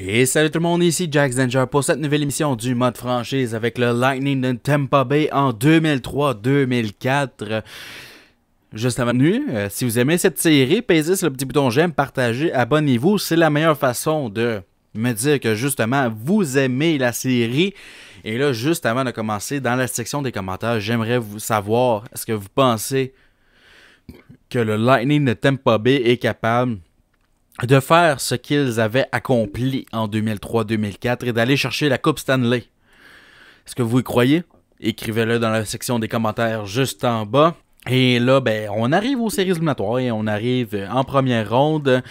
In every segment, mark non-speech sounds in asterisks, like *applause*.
Et salut tout le monde, ici Jack Danger pour cette nouvelle émission du mode franchise avec le Lightning de Tampa Bay en 2003-2004. Juste avant de euh, si vous aimez cette série, pèsez sur le petit bouton j'aime, partagez, abonnez-vous, c'est la meilleure façon de me dire que justement vous aimez la série. Et là, juste avant de commencer, dans la section des commentaires, j'aimerais vous savoir, est-ce que vous pensez que le Lightning de Tampa Bay est capable de faire ce qu'ils avaient accompli en 2003-2004 et d'aller chercher la Coupe Stanley. Est-ce que vous y croyez? Écrivez-le dans la section des commentaires juste en bas. Et là, ben, on arrive aux séries éliminatoires et on arrive en première ronde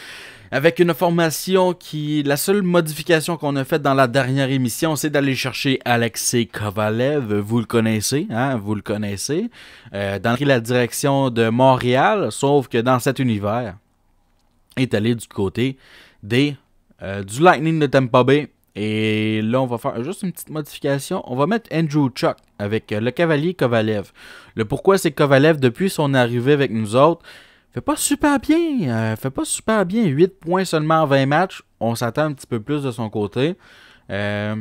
avec une formation qui, la seule modification qu'on a faite dans la dernière émission, c'est d'aller chercher Alexei Kovalev. Vous le connaissez, hein, vous le connaissez, euh, dans la direction de Montréal, sauf que dans cet univers, est allé du côté des, euh, du Lightning de Tampa Bay. Et là, on va faire juste une petite modification. On va mettre Andrew Chuck avec euh, le cavalier Kovalev. Le pourquoi c'est Kovalev, depuis son arrivée avec nous autres, fait pas super bien. Euh, fait pas super bien. 8 points seulement en 20 matchs. On s'attend un petit peu plus de son côté. Euh,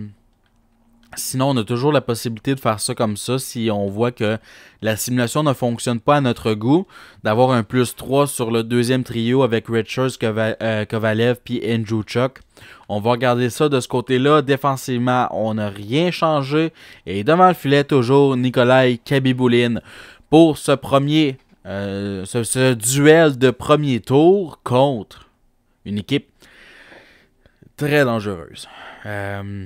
Sinon, on a toujours la possibilité de faire ça comme ça si on voit que la simulation ne fonctionne pas à notre goût. D'avoir un plus 3 sur le deuxième trio avec Richards, euh, Kovalev puis Andrew Chuck. On va regarder ça de ce côté-là. Défensivement, on n'a rien changé. Et devant le filet, toujours Nikolai Kabiboulin pour ce premier, euh, ce, duel de premier tour contre une équipe très dangereuse. Euh,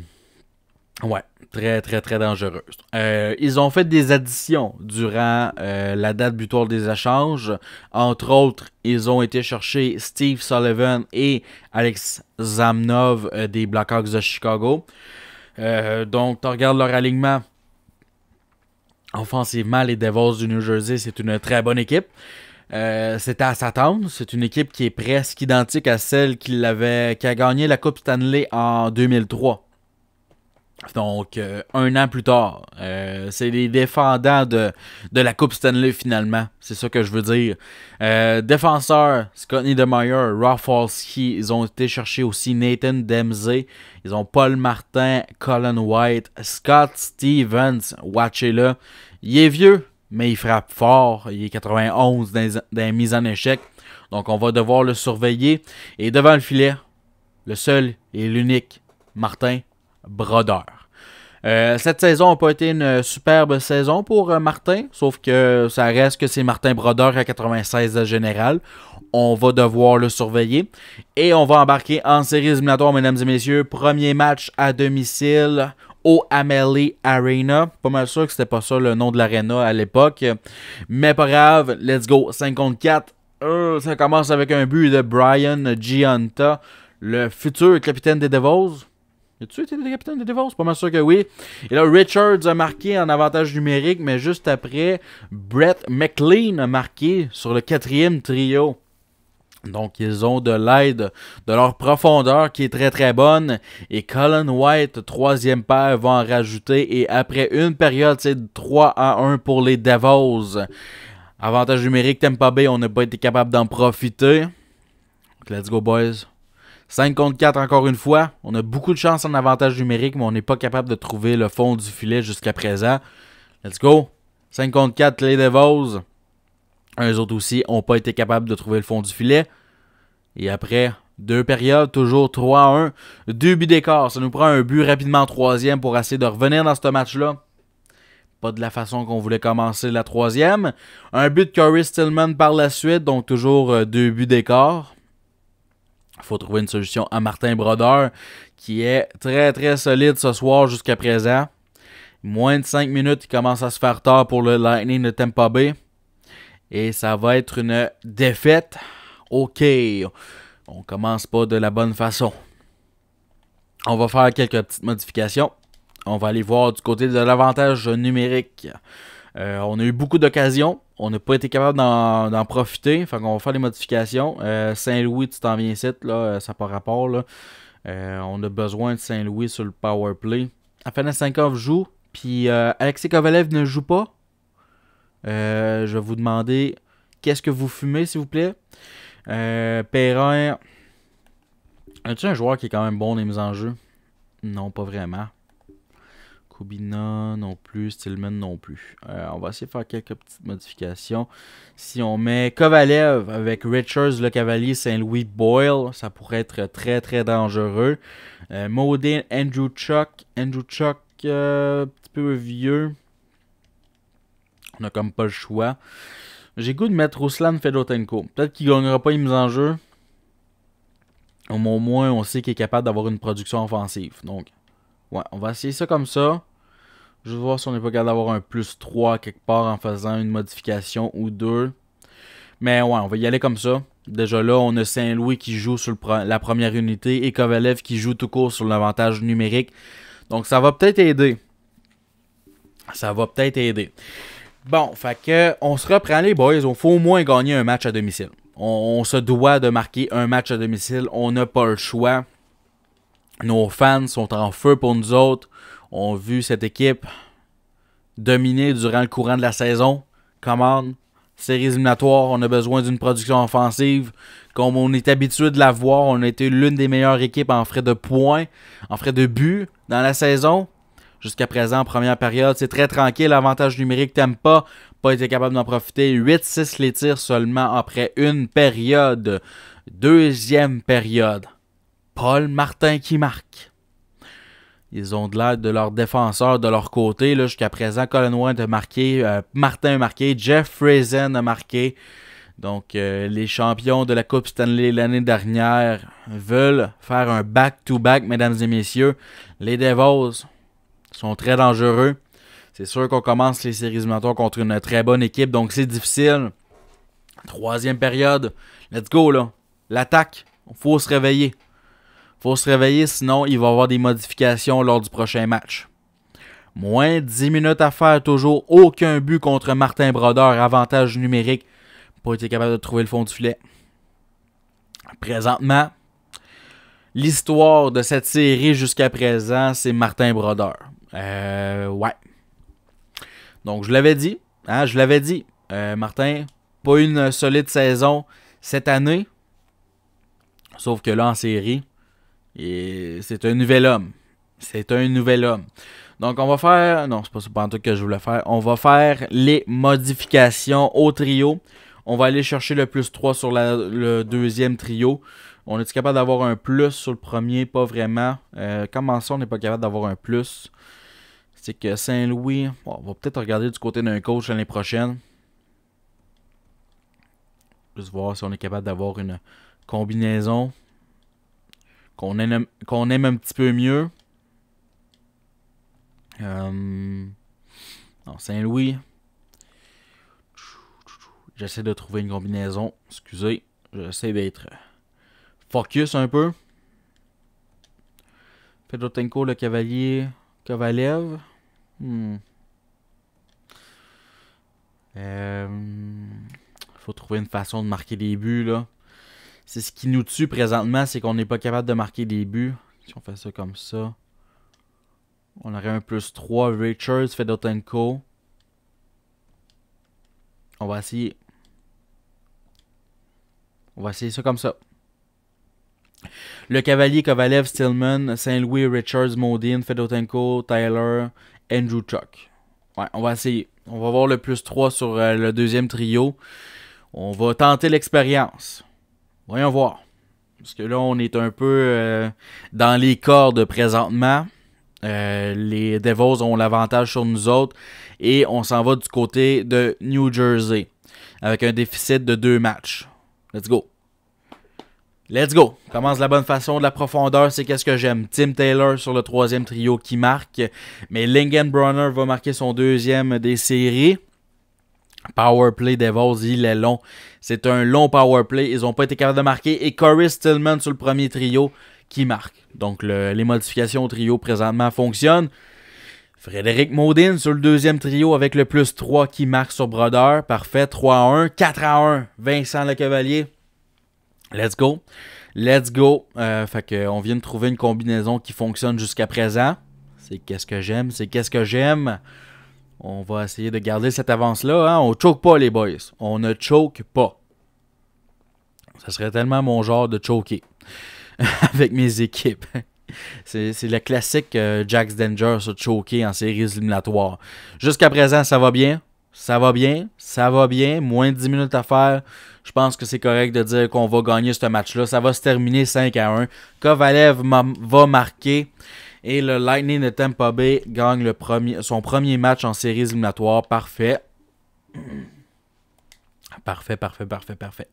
Ouais, très, très, très dangereuse. Euh, ils ont fait des additions durant euh, la date butoir des échanges. Entre autres, ils ont été chercher Steve Sullivan et Alex Zamnov euh, des Blackhawks de Chicago. donc, tu regardes leur alignement. Offensivement, les Devils du New Jersey, c'est une très bonne équipe. C'est c'était à s'attendre. C'est une équipe qui est presque identique à celle qui, l'avait, qui a gagné la Coupe Stanley en 2003. Donc, euh, un an plus tard, euh, c'est les défendants de, la Coupe Stanley finalement. C'est ça que je veux dire. Euh, défenseurs, Scott Niedermayer, Rafalski, ils ont été chercher aussi Nathan Demsey. Ils ont Paul Martin, Colin White, Scott Stevens, watchez-le. Il est vieux, mais il frappe fort. Il est 91 dans les mise en échec. Donc, on va devoir le surveiller. Et devant le filet, le seul et l'unique, Martin brodeur. Euh, cette saison n'a pas été une superbe saison pour euh, Martin, sauf que ça reste que c'est Martin Brodeur à 96 général. On va devoir le surveiller. Et on va embarquer en série éliminatoire, mesdames et messieurs. Premier match à domicile au Amelie Arena. Pas mal sûr que c'était pas ça le nom de l'arena à l'époque. Mais pas grave, let's go. 54 euh, ça commence avec un but de Brian Gianta, le futur capitaine des Devils tu été le capitaine des Devils? Pas mal sûr que oui. Et là, Richards a marqué en avantage numérique, mais juste après, Brett McLean a marqué sur le quatrième trio. Donc, ils ont de l'aide de leur profondeur qui est très très bonne. Et Colin White, troisième paire, va en rajouter. Et après une période, c'est 3 à 1 pour les Devils. Avantage numérique, Tampa Bay, on n'a pas été capable d'en profiter. let's go, boys. 5 contre 4 encore une fois. On a beaucoup de chance en avantage numérique, mais on n'est pas capable de trouver le fond du filet jusqu'à présent. Let's go. 5 contre 4, les Devos. Eux autres aussi n'ont pas été capables de trouver le fond du filet. Et après, deux périodes, toujours 3-1. Deux buts d'écart. Ça nous prend un but rapidement en troisième pour essayer de revenir dans ce match-là. Pas de la façon qu'on voulait commencer la troisième. Un but de Curry Stillman par la suite, donc toujours euh, deux buts d'écart. Il faut trouver une solution à Martin Brodeur qui est très très solide ce soir jusqu'à présent. Moins de 5 minutes, il commence à se faire tard pour le Lightning de Tampa Bay. Et ça va être une défaite. OK, on commence pas de la bonne façon. On va faire quelques petites modifications. On va aller voir du côté de l'avantage numérique. Euh, on a eu beaucoup d'occasions. On n'a pas été capable d'en profiter. Fait qu'on va faire des modifications. Euh, Saint-Louis, tu t'en viens ici, là, euh, ça n'a pas rapport. on a besoin de Saint-Louis sur le power play. Sankov joue, puis Alexei Kovalev ne joue pas. je vais vous demander qu'est-ce que vous fumez, s'il vous plaît. Perrin. As-tu un joueur qui est quand même bon dans les mises en jeu? Non, pas vraiment. Kubina non plus, Stillman non plus. Euh, on va essayer de faire quelques petites modifications. Si on met Kovalev avec Richards, le cavalier Saint-Louis Boyle, ça pourrait être très très dangereux. Euh, Modin, Andrew Chuck, Andrew Chuck, euh, un petit peu vieux. On n'a comme pas le choix. J'ai goût de mettre Ruslan Fedotenko. Peut-être qu'il gagnera pas les mise en jeu. Au moins, on sait qu'il est capable d'avoir une production offensive. Donc, ouais, on va essayer ça comme ça. Je vais voir si on n'est pas capable d'avoir un plus 3 quelque part en faisant une modification ou deux. Mais ouais, on va y aller comme ça. Déjà là, on a Saint-Louis qui joue sur la première unité et Kovalev qui joue tout court sur l'avantage numérique. Donc ça va peut-être aider. Ça va peut-être aider. Bon, fait que on se reprend les boys. on faut au moins gagner un match à domicile. On, on se doit de marquer un match à domicile. On n'a pas le choix. Nos fans sont en feu pour nous autres a vu cette équipe dominer durant le courant de la saison. Commande, série éliminatoire. on a besoin d'une production offensive. Comme on est habitué de la voir, on a été l'une des meilleures équipes en frais de points, en frais de but dans la saison. Jusqu'à présent, première période, c'est très tranquille. Avantage numérique, t'aimes pas. Pas été capable d'en profiter. 8-6 les tirs seulement après une période. Deuxième période. Paul Martin qui marque. Ils ont de l'aide de leurs défenseurs de leur côté. Jusqu'à présent, Colin Wendt a marqué, euh, Martin a marqué, Jeff Friesen a marqué. Donc, euh, les champions de la Coupe Stanley l'année dernière veulent faire un back-to-back, mesdames et messieurs. Les Devils sont très dangereux. C'est sûr qu'on commence les séries éliminatoires contre une très bonne équipe, donc c'est difficile. Troisième période, let's go là. L'attaque, il faut se réveiller faut se réveiller, sinon il va y avoir des modifications lors du prochain match. Moins 10 minutes à faire toujours, aucun but contre Martin Brodeur, avantage numérique, pas été capable de trouver le fond du filet. Présentement, l'histoire de cette série jusqu'à présent, c'est Martin Brodeur. Euh, ouais. Donc je l'avais dit, hein, je l'avais dit, euh, Martin, pas une solide saison cette année. Sauf que là, en série, et C'est un nouvel homme. C'est un nouvel homme. Donc, on va faire. Non, c'est pas en tout que je voulais faire. On va faire les modifications au trio. On va aller chercher le plus 3 sur le deuxième trio. On est capable d'avoir un plus sur le premier Pas vraiment. Euh, comment ça, on n'est pas capable d'avoir un plus C'est que Saint-Louis. on va peut-être regarder du côté d'un coach l'année prochaine. Juste voir si on est capable d'avoir une combinaison qu'on aime, qu'on aime un petit peu mieux. Euh... Saint-Louis. J'essaie de trouver une combinaison. Excusez. J'essaie d'être focus un peu. Tenko, le cavalier. Kovalev. Il hmm. euh, Faut trouver une façon de marquer des buts, là. C'est ce qui nous tue présentement, c'est qu'on n'est pas capable de marquer des buts. Si on fait ça comme ça, on aurait un plus 3. Richards, Fedotenko. On va essayer. On va essayer ça comme ça. Le Cavalier, Kovalev, Stillman, Saint-Louis, Richards, Modine, Fedotenko, Tyler, Andrew Chuck. Ouais, on va essayer. On va voir le plus 3 sur euh, le deuxième trio. On va tenter l'expérience. Voyons voir. Parce que là, on est un peu euh, dans les cordes présentement. Euh, les Devils ont l'avantage sur nous autres. Et on s'en va du côté de New Jersey. Avec un déficit de deux matchs. Let's go. Let's go. Commence de la bonne façon, de la profondeur, c'est qu'est-ce que j'aime. Tim Taylor sur le troisième trio qui marque, mais Lingenbrunner va marquer son deuxième des séries. Powerplay Devils, il est long. C'est un long powerplay. Ils n'ont pas été capables de marquer. Et Cory Stillman sur le premier trio qui marque. Donc les modifications au trio présentement fonctionnent. Frédéric Maudin sur le deuxième trio avec le plus 3 qui marque sur Brodeur. Parfait. 3 à 1. 4 à 1. Vincent Le Cavalier. Let's go. Let's go. Euh, fait qu'on on vient de trouver une combinaison qui fonctionne jusqu'à présent. C'est qu'est-ce que j'aime. C'est qu'est-ce que j'aime. On va essayer de garder cette avance-là. On hein. On choke pas, les boys. On ne choke pas. Ce serait tellement mon genre de choker *laughs* avec mes équipes. C'est le classique euh, Jack's Danger se choquer en séries éliminatoires. Jusqu'à présent, ça va bien. Ça va bien. Ça va bien. Moins de 10 minutes à faire. Je pense que c'est correct de dire qu'on va gagner ce match-là. Ça va se terminer 5 à 1. Kovalev va marquer. Et le Lightning de Tampa Bay gagne le premier, son premier match en série éliminatoire. Parfait. *clears throat* Parfait, parfait, parfait, parfait.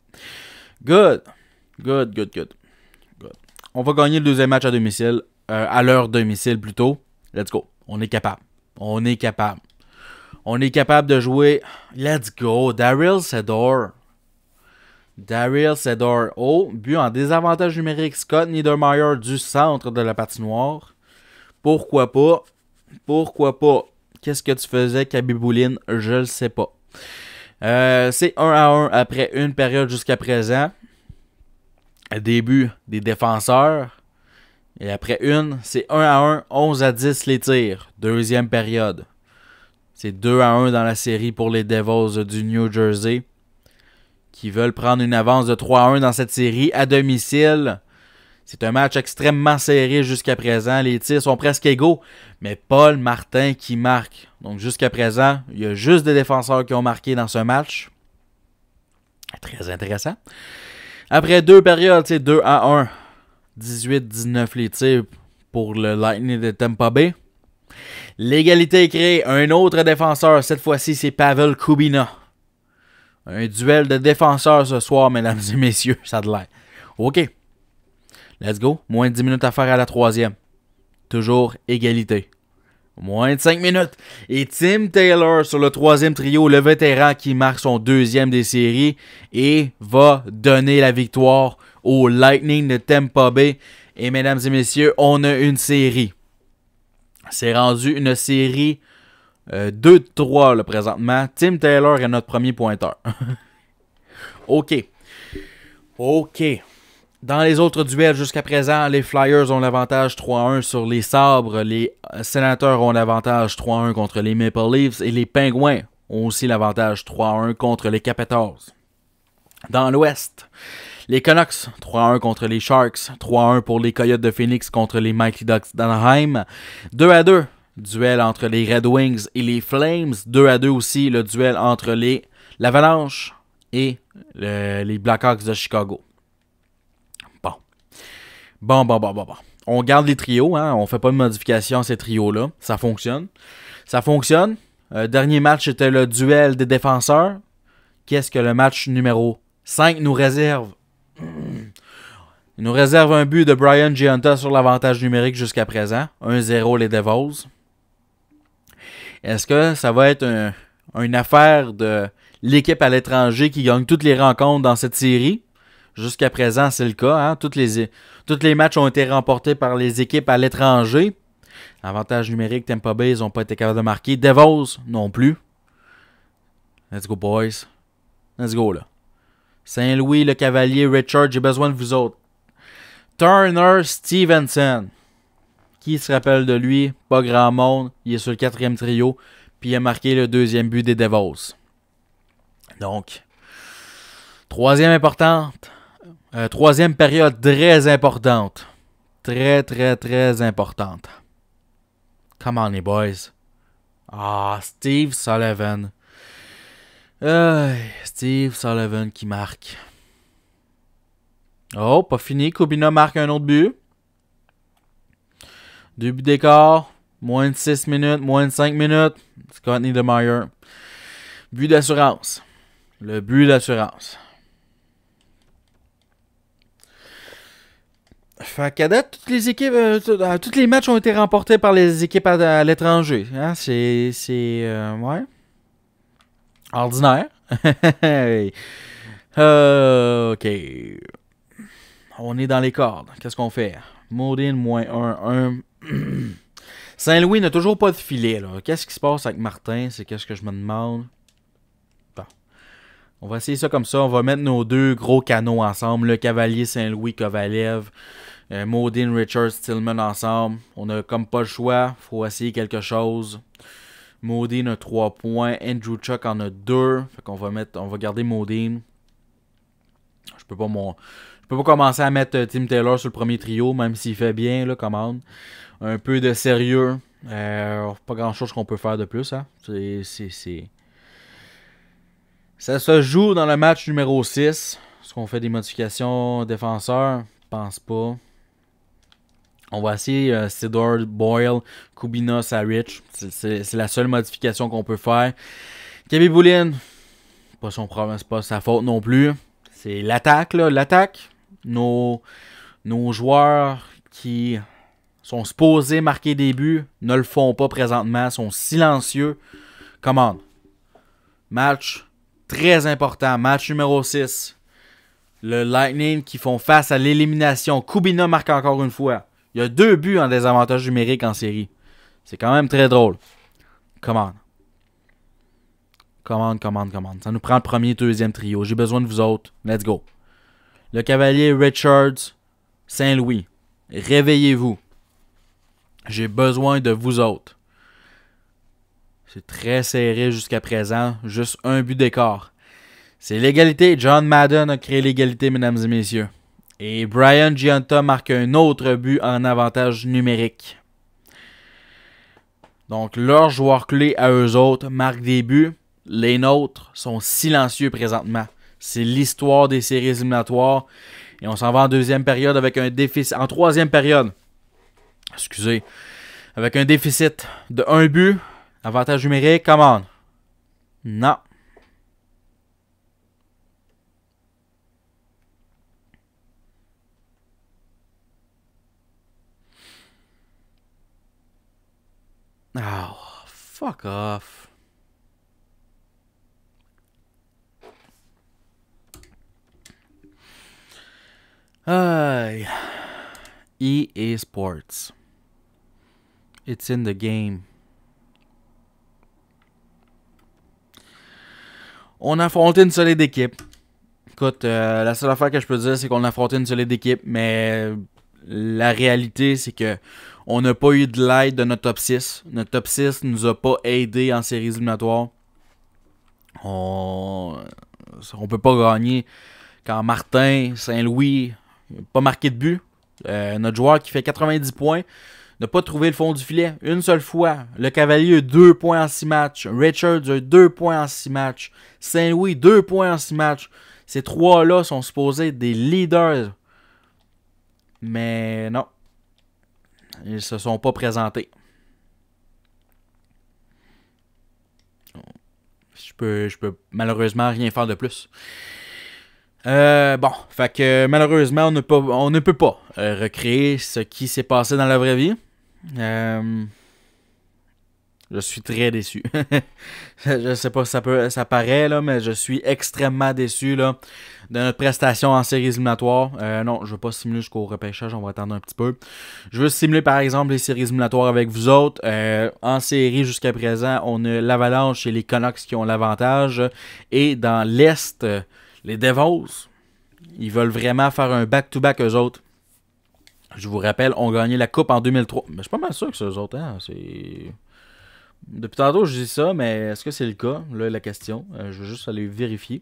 Good. Good, good, good. good. On va gagner le deuxième match à domicile. Euh, à leur domicile plutôt. Let's go. On est capable. On est capable. On est capable de jouer. Let's go. Daryl Sedor. Daryl Sedor. Oh, but en désavantage numérique. Scott Niedermeyer du centre de la patinoire. Pourquoi pas? Pourquoi pas? Qu'est-ce que tu faisais, Kabibouline? Je le sais pas. Euh, c'est 1 à 1 après une période jusqu'à présent. Début des défenseurs. Et après une, c'est 1 à 1, 11 à 10 les tirs. Deuxième période. C'est 2 à 1 dans la série pour les Devils du New Jersey qui veulent prendre une avance de 3 à 1 dans cette série à domicile. C'est un match extrêmement serré jusqu'à présent. Les tirs sont presque égaux, mais Paul Martin qui marque. Donc jusqu'à présent, il y a juste des défenseurs qui ont marqué dans ce match. Très intéressant. Après deux périodes, c'est 2 à 1, 18-19 les tirs pour le Lightning de Tampa Bay. L'égalité est créée. Un autre défenseur, cette fois-ci, c'est Pavel Kubina. Un duel de défenseurs ce soir, mesdames et messieurs, ça de l'air. OK. Let's go. Moins de 10 minutes à faire à la troisième. Toujours égalité. Moins de 5 minutes. Et Tim Taylor sur le troisième trio, le vétéran qui marque son deuxième des séries et va donner la victoire au Lightning de Tampa Bay. Et mesdames et messieurs, on a une série. C'est rendu une série 2-3 euh, le présentement. Tim Taylor est notre premier pointeur. *laughs* OK. OK. Dans les autres duels jusqu'à présent, les Flyers ont l'avantage 3-1 sur les Sabres, les euh, Sénateurs ont l'avantage 3-1 contre les Maple Leafs et les Pingouins ont aussi l'avantage 3-1 contre les Capitals. Dans l'Ouest, les Canucks 3-1 contre les Sharks, 3-1 pour les Coyotes de Phoenix contre les Mighty Ducks d'Anaheim, 2-2 duel entre les Red Wings et les Flames, 2-2 aussi le duel entre les l'Avalanche et les Blackhawks de Chicago. Bon, bon, bon, bon, bon. On garde les trios, hein. On fait pas de modification à ces trios-là. Ça fonctionne. Ça fonctionne. Euh, dernier match, était le duel des défenseurs. Qu'est-ce que le match numéro 5 nous réserve? Il nous réserve un but de Brian Gianta sur l'avantage numérique jusqu'à présent. 1-0 les Devils. Est-ce que ça va être une affaire de l'équipe à l'étranger qui gagne toutes les rencontres dans cette série? Jusqu'à présent, c'est le cas. Hein. Toutes les, tous les matchs ont été remportés par les équipes à l'étranger. Avantage numérique, tempo Bay, ils n'ont pas été capables de marquer. Devos, non plus. Let's go, boys. Let's go, là. Saint-Louis, le cavalier, Richard, j'ai besoin de vous autres. Turner Stevenson. Qui se rappelle de lui? Pas grand monde. Il est sur le quatrième trio. Puis il a marqué le deuxième but des Devos. Donc, troisième importante, euh, troisième période très importante. Très, très, très importante. Come on, les boys. Ah, Steve Sullivan. Steve Sullivan qui marque. Oh, pas fini. Kubina marque un autre but. Deux buts d'écart. Moins de 6 minutes, moins de 5 minutes. Scott Niedermeyer. But d'assurance. Le but d'assurance. Fait qu'à date, toutes les équipes, euh, toutes euh, les matchs ont été remportés par les équipes à, l'étranger. Hein. C'est. C'est. Euh, ouais. Ordinaire. *laughs* ok. On est dans les cordes. Qu'est-ce qu'on fait? Maudine moins 1, 1. *clears throat* Saint-Louis n'a toujours pas de filet. Qu'est-ce qui se passe avec Martin? C'est qu'est-ce que je me demande. On va essayer ça comme ça. On va mettre nos deux gros canaux ensemble. Le cavalier Saint-Louis, Kovalev, euh, Maudine, richard Tillman ensemble. On n'a comme pas le choix. faut essayer quelque chose. Maudine a 3 points. Andrew Chuck en a 2. Fait qu'on va mettre. On va garder Maudine. Je peux pas mon. Je peux pas commencer à mettre euh, Tim Taylor sur le premier trio, même s'il fait bien, là, commande. Un peu de sérieux. Euh, pas grand chose qu'on peut faire de plus, hein. C'est. Ça se joue dans le match numéro 6. Est-ce qu'on fait des modifications défenseurs? Je Pense pas. On va essayer euh, Boyle, Kubina, Sarich. C'est la seule modification qu'on peut faire. Kevin Boulin, pas son problème, c'est pas sa faute non plus. C'est l'attaque, là. L'attaque, nos, nos joueurs qui sont supposés marquer des buts, ne le font pas présentement, sont silencieux. Commande. Match Très important. Match numéro 6. Le Lightning qui font face à l'élimination. Kubina marque encore une fois. Il y a deux buts en désavantage numérique en série. C'est quand même très drôle. Commande. Commande, commande, commande. Ça nous prend le premier, deuxième trio. J'ai besoin de vous autres. Let's go. Le cavalier Richards, Saint-Louis. Réveillez-vous. J'ai besoin de vous autres très serré jusqu'à présent, juste un but d'écart. C'est l'égalité. John Madden a créé l'égalité, mesdames et messieurs. Et Brian Gianta marque un autre but en avantage numérique. Donc leurs joueurs clés à eux autres marquent des buts. Les nôtres sont silencieux présentement. C'est l'histoire des séries éliminatoires. Et on s'en va en deuxième période avec un déficit. En troisième période. Excusez. Avec un déficit de un but. Avantage numérique, come on. Non. Oh, fuck off. Ay. EA Sports. It's in the game. On a affronté une solide équipe. Écoute, euh, la seule affaire que je peux dire, c'est qu'on a affronté une solide équipe, mais la réalité, c'est que on n'a pas eu de l'aide de notre top 6. Notre top 6 nous a pas aidé en séries éliminatoires. On ne peut pas gagner quand Martin, Saint-Louis, pas marqué de but. Euh, notre joueur qui fait 90 points, ne pas trouver le fond du filet une seule fois. Le Cavalier a points en six matchs. Richards a deux points en six matchs. Saint-Louis, deux points en six matchs. Ces trois-là sont supposés des leaders. Mais non. Ils se sont pas présentés. Je peux, je peux malheureusement rien faire de plus. Euh, bon, fait que malheureusement, on ne peut pas euh, recréer ce qui s'est passé dans la vraie vie. Euh, je suis très déçu. *laughs* je sais pas si ça peut ça paraît là, mais je suis extrêmement déçu là, de notre prestation en séries éliminatoires. Euh, non, je veux pas simuler jusqu'au repêchage, on va attendre un petit peu. Je veux simuler par exemple les séries éliminatoires avec vous autres. Euh, en série jusqu'à présent, on a l'Avalanche et les Canucks qui ont l'avantage. Et dans l'Est, les Devils, ils veulent vraiment faire un back-to-back -back eux autres je vous rappelle, ont gagné la Coupe en 2003. Mais je suis pas mal sûr que c'est eux autres. Hein. C'est... Depuis tantôt, je dis ça, mais est-ce que c'est le cas? Là, la question. Euh, je veux juste aller vérifier.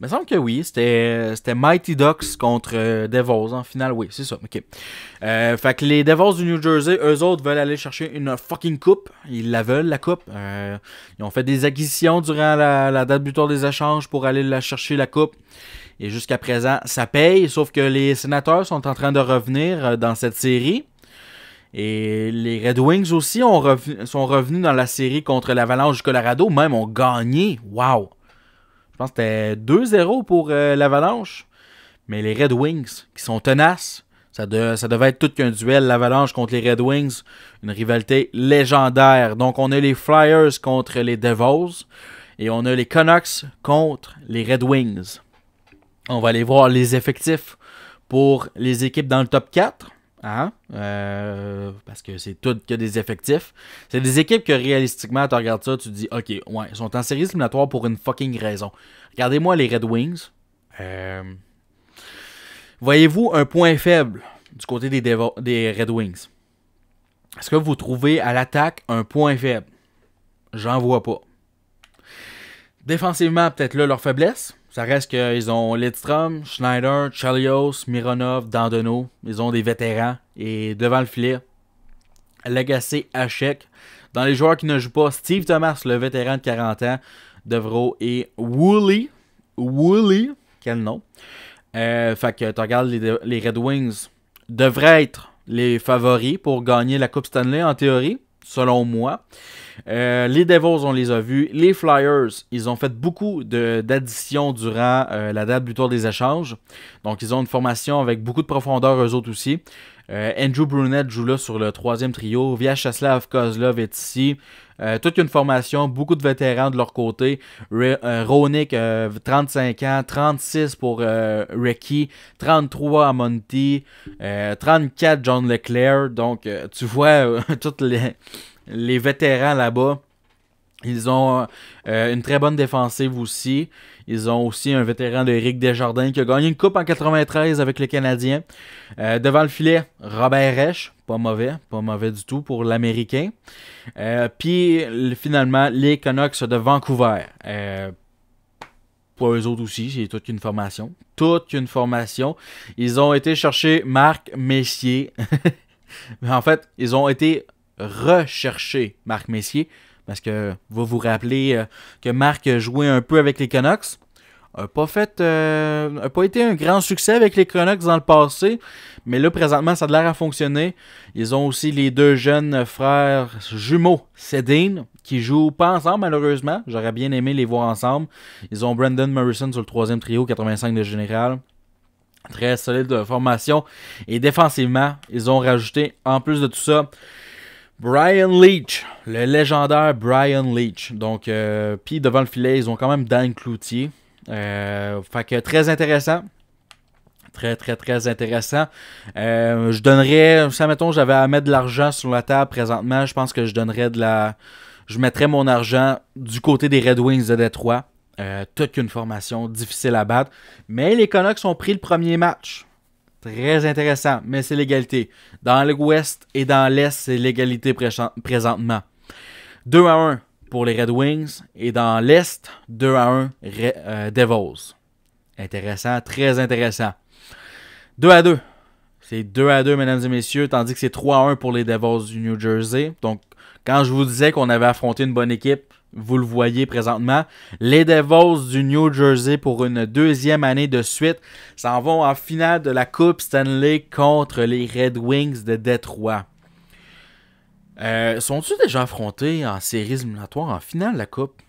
Il me semble que oui. C'était, c'était Mighty Ducks contre euh, Devils en finale. Oui, c'est ça. OK. Euh, fait que les Devils du New Jersey, eux autres, veulent aller chercher une fucking coupe. Ils la veulent, la coupe. ils ont fait des acquisitions durant la, la date butoir des échanges pour aller la chercher, la coupe. Et jusqu'à présent, ça paye, sauf que les sénateurs sont en train de revenir euh, dans cette série. Et les Red Wings aussi sont revenus dans la série contre l'Avalanche du Colorado, même ont gagné. Wow! Je pense que c'était 2-0 pour euh, l'Avalanche. Mais les Red Wings, qui sont tenaces, ça, ça devait être tout qu'un duel, l'Avalanche contre les Red Wings, une rivalité légendaire. Donc on a les Flyers contre les Devils et on a les Canucks contre les Red Wings. On va aller voir les effectifs pour les équipes dans le top 4. Hein? Euh, parce que c'est tout que des effectifs. C'est des équipes que réalistiquement, tu regardes ça, tu dis, ok, ouais, ils sont en série éliminatoire pour une fucking raison. Regardez-moi les Red Wings. Euh, voyez-vous un point faible du côté des, des Red Wings? Est-ce que vous trouvez à l'attaque un point faible? J'en vois pas. Défensivement, peut-être là leur faiblesse. Ça reste qu'ils ont Lidstrom, Schneider, Chalios, Mironov, Dandeno. Ils ont des vétérans. Et devant le filet, Lagacé, Hachek. Dans les joueurs qui ne jouent pas, Steve Thomas, le vétéran de 40 ans, Devro et Wooly, Wooly, quel nom. Euh, fait que tu regardes les, les Red Wings devraient être les favoris pour gagner la Coupe Stanley en théorie selon moi. Euh, les Devils, on les a vus. Les Flyers, ils ont fait beaucoup d'additions durant euh, la date butoir des échanges. Donc, ils ont une formation avec beaucoup de profondeur, eux autres aussi. Euh, Andrew Brunet joue là sur le troisième trio. Vyacheslav Kozlov est ici. Euh, toute une formation, beaucoup de vétérans de leur côté. Euh, Ronick, 35 ans, 36 pour Ricky, 33 à Monty, 34 John Leclerc. Donc, tu vois *laughs* tous les, les vétérans là-bas. Ils ont une très bonne défensive aussi. Ils ont aussi un vétéran de Eric Desjardins qui a gagné une coupe en 93 avec le Canadien. Euh, devant le filet, Robert Resch, pas mauvais, pas mauvais du tout pour l'Américain. Euh, puis finalement, les Canucks de Vancouver. Euh, pour eux autres aussi, c'est toute une formation. Toute une formation. Ils ont été chercher Marc Messier. *laughs* en fait, ils ont été rechercher Marc Messier parce que vous vous rappelez euh, que Marc jouait un peu avec les Canucks. A pas fait. Euh, pas été un grand succès avec les Canucks dans le passé. Mais là, présentement, ça a l'air à fonctionner. Ils ont aussi les deux jeunes frères jumeaux, Cédine, qui jouent pas ensemble malheureusement. J'aurais bien aimé les voir ensemble. Ils ont Brandon Morrison sur le troisième trio, 85 de général très solide de formation. Et défensivement, ils ont rajouté, en plus de tout ça, Brian Leach, le légendaire Brian Leach. Donc, euh, puis devant le filet, ils ont quand même Dan Cloutier. Euh, fait que très intéressant. Très, très, très intéressant. Euh, je donnerais, ça mettons, j'avais à mettre de l'argent sur la table présentement. Je pense que je donnerais de la. Je mettrais mon argent du côté des Red Wings de Détroit. Euh, toute une formation difficile à battre. Mais les Canucks ont pris le premier match. Très intéressant, mais c'est l'égalité. Dans l'Ouest et dans l'Est, c'est l'égalité présentement. 2 à 1 pour les Red Wings et dans l'Est, 2 à 1 Re euh, Devils. Intéressant, très intéressant. 2 à 2. C'est 2 à 2, mesdames et messieurs, tandis que c'est 3 à 1 pour les Devils du New Jersey. Donc, quand je vous disais qu'on avait affronté une bonne équipe, vous le voyez présentement. Les Devils du New Jersey pour une deuxième année de suite s'en vont en finale de la Coupe Stanley contre les Red Wings de Détroit. Euh, Sont-ils déjà affrontés en séries éliminatoires en finale de la Coupe?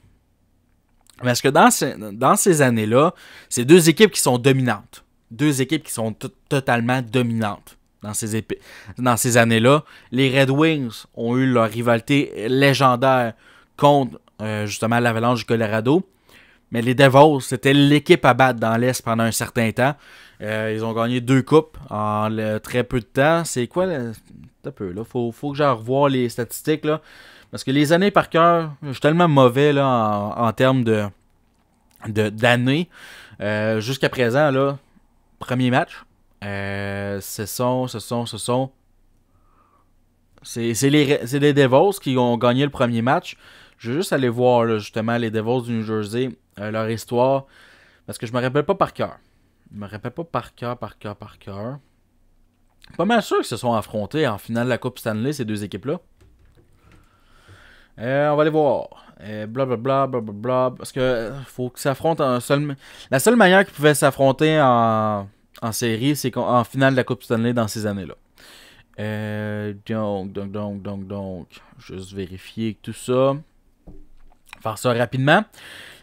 Parce que dans, dans ces années-là, c'est deux équipes qui sont dominantes. Deux équipes qui sont totalement dominantes dans ces, dans ces années-là. Les Red Wings ont eu leur rivalité légendaire contre euh, justement à l'Avalanche du Colorado. Mais les Devos c'était l'équipe à battre dans l'Est pendant un certain temps. Euh, ils ont gagné deux coupes en très peu de temps. C'est quoi peu, là. Faut, que j'en revoie les statistiques, là. Parce que les années par cœur, je suis tellement mauvais, en, termes de d'années. Euh, jusqu'à présent, là, premier match. ce sont, ce sont, ce sont... C'est les, les qui ont gagné le premier match. Je vais juste aller voir justement les Devils du New Jersey, euh, leur histoire, parce que je me rappelle pas par cœur. Je me rappelle pas par cœur, par cœur, par cœur. Pas mal sûr qu'ils se sont affrontés en finale de la Coupe Stanley, ces deux équipes-là. Euh, on va aller voir. Blablabla, euh, Parce que faut qu'ils s'affrontent en seul. La seule manière qu'ils pouvaient s'affronter en, série, c'est en finale de la Coupe Stanley dans ces années-là. donc, donc, donc, donc, donc. Juste vérifier tout ça faire ça rapidement.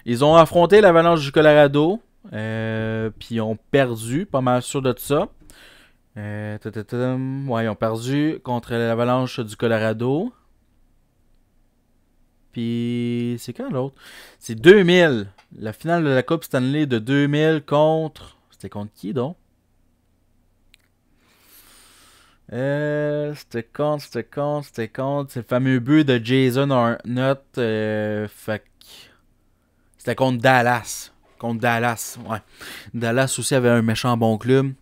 Ils ont affronté l'Avalanche du Colorado, euh, puis ils ont perdu, pas mal sûr de ça. Euh, ouais, ils ont perdu contre l'Avalanche du Colorado. Puis c'est quand l'autre C'est 2000. La finale de la Coupe Stanley de 2000 contre. C'était contre qui donc euh, c'était contre c'était contre c'était contre C'est le fameux but de Jason Arnott. Euh, c'était contre Dallas. Contre Dallas, ouais. Dallas aussi avait un méchant bon club.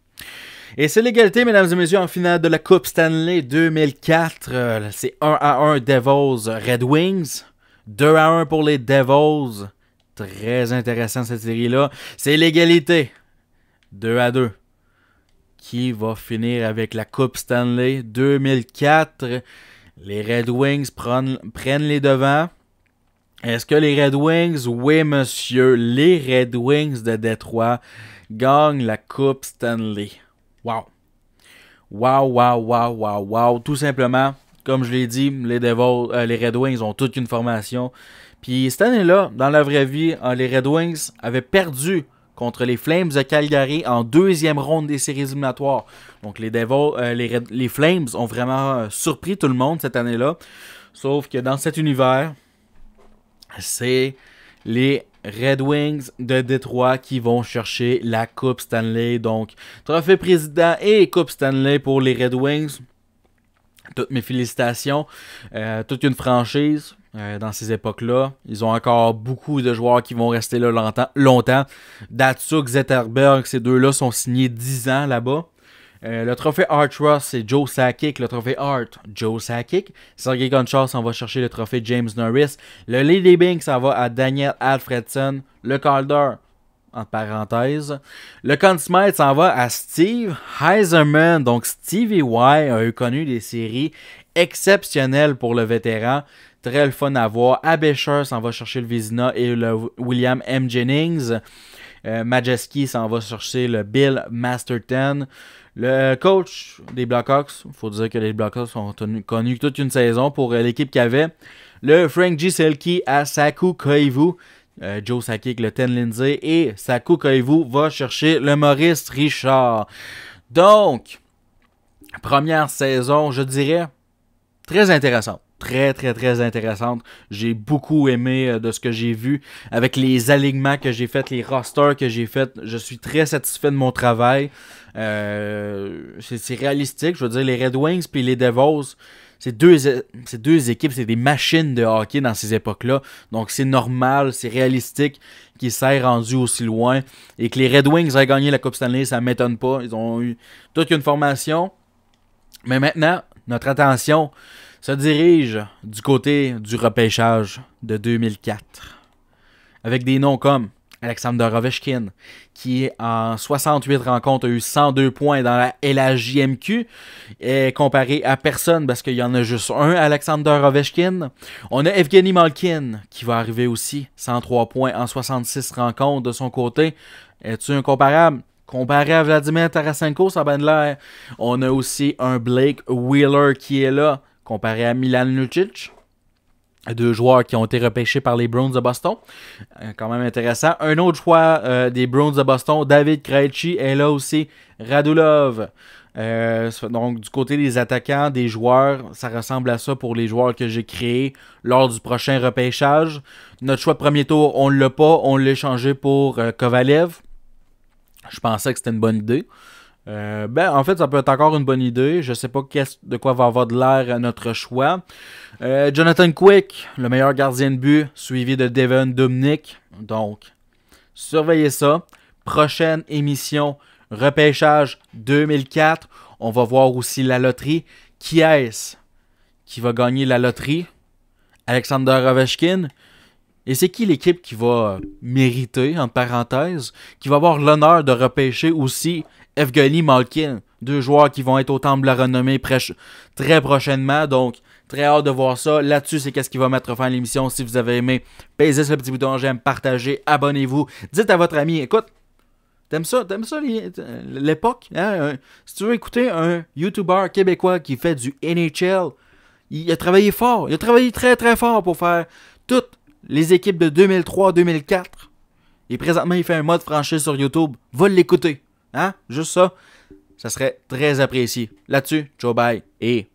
Et c'est l'égalité, mesdames et messieurs, en finale de la Coupe Stanley 2004. Euh, c'est 1 à 1 Devils Red Wings. 2 à 1 pour les Devils. Très intéressant cette série-là. C'est l'égalité. 2 à 2 qui va finir avec la Coupe Stanley 2004. Les Red Wings prennent, les devants. Est-ce que les Red Wings, oui monsieur, les Red Wings de Détroit gagnent la Coupe Stanley? Wow! Wow, wow, wow, wow, Tout simplement, comme je l'ai dit, les, euh, les Red Wings ont toute une formation. Puis cette année-là, dans la vraie vie, euh, les Red Wings avaient perdu contre les Flames de Calgary en deuxième ronde des séries éliminatoires. Donc les Devils, euh, les, Flames ont vraiment euh, surpris tout le monde cette année-là. Sauf que dans cet univers, c'est les Red Wings de Détroit qui vont chercher la Coupe Stanley. Donc, trophée président et Coupe Stanley pour les Red Wings. Toutes mes félicitations. Euh, toute une franchise euh, dans ces époques-là. Ils ont encore beaucoup de joueurs qui vont rester là longtemps. Datsuk, Zetterberg, ces deux-là sont signés 10 ans là-bas. Euh, le trophée Art Ross, c'est Joe Sakic. Le trophée Art, Joe Sakic. Sergei Gonchar s'en va chercher le trophée James Norris. Le Lady Bing s'en va à Daniel Alfredson. Le Calder, entre parenthèses. Le Conn s'en va à Steve Heiserman. Donc Stevie Y a connu des séries exceptionnelles pour le vétéran. Très le fun à voir. Abesher s'en va chercher le Vizina et le William M. Jennings. Euh, Majeski s'en va chercher le Bill Masterton. Le coach des Blackhawks, Il faut dire que les Blackhawks ont connu toute une saison pour euh, l'équipe qu'il avait. Le Frank G. Selke à Saku Koivu. Euh, Joe Sakic, le Ten Lindsay. Et Saku Koivu va chercher le Maurice Richard. Donc, première saison, je dirais, très intéressante très, très, très intéressante. J'ai beaucoup aimé euh, de ce que j'ai vu. Avec les alignements que j'ai fait, les rosters que j'ai fait, je suis très satisfait de mon travail. Euh, c'est réalistique. Je veux dire, les Red Wings puis les Devils, c'est deux, deux équipes, c'est des machines de hockey dans ces époques-là. Donc c'est normal, c'est réalistique qu'ils s'aient rendu aussi loin. Et que les Red Wings aient gagné la Coupe Stanley, ça m'étonne pas. Ils ont eu toute une formation. Mais maintenant, notre attention se dirige du côté du repêchage de 2004, avec des noms comme Alexander Ovechkin, qui en 68 rencontres a eu 102 points dans la LHJMQ, et comparé à personne parce qu'il y en a juste un, Alexander Ovechkin. On a Evgeny Malkin, qui va arriver aussi, 103 points en 66 rencontres de son côté. Es-tu incomparable? Comparé à Vladimir Tarasenko, ça a l'air. On a aussi un Blake Wheeler qui est là, comparé à Milan Lucic. Deux joueurs qui ont été repêchés par les Browns de Boston. Euh, quand même intéressant. Un autre choix euh, des Browns de Boston, David Krejci, est là aussi. Radulov. Euh, donc, du côté des attaquants, des joueurs, ça ressemble à ça pour les joueurs que j'ai créés lors du prochain repêchage. Notre choix de premier tour, on ne l'a pas, on l'a changé pour Kovalev. Je pensais que c'était une bonne idée. Euh, ben, en fait, ça peut être encore une bonne idée. Je sais pas de quoi va avoir de l'air notre choix. Euh, Jonathan Quick, le meilleur gardien de but, suivi de Devon Dominic. Donc, surveillez ça. Prochaine émission, repêchage 2004. On va voir aussi la loterie. Qui est-ce qui va gagner la loterie? Alexander Ovechkin. Et c'est qui l'équipe qui va mériter, entre parenthèses, qui va avoir l'honneur de repêcher aussi Evgeny Malkin. Deux joueurs qui vont être au temple de la renommée très prochainement. Donc, très hâte de voir ça. Là-dessus, c'est qu'est-ce qui va mettre fin à l'émission. Si vous avez aimé, pèsez ce le petit bouton j'aime, partagez, abonnez-vous. Dites à votre ami, écoute, T'aimes ça, t'aimes ça l'époque? Hein, si tu veux écouter un YouTuber québécois qui fait du NHL, il a travaillé fort, il a travaillé très très fort pour faire toutes les équipes de 2003-2004. Et présentement, il fait un mode franchise sur YouTube. Va l'écouter. Hein? Juste ça. Ça serait très apprécié. Là-dessus, ciao bye et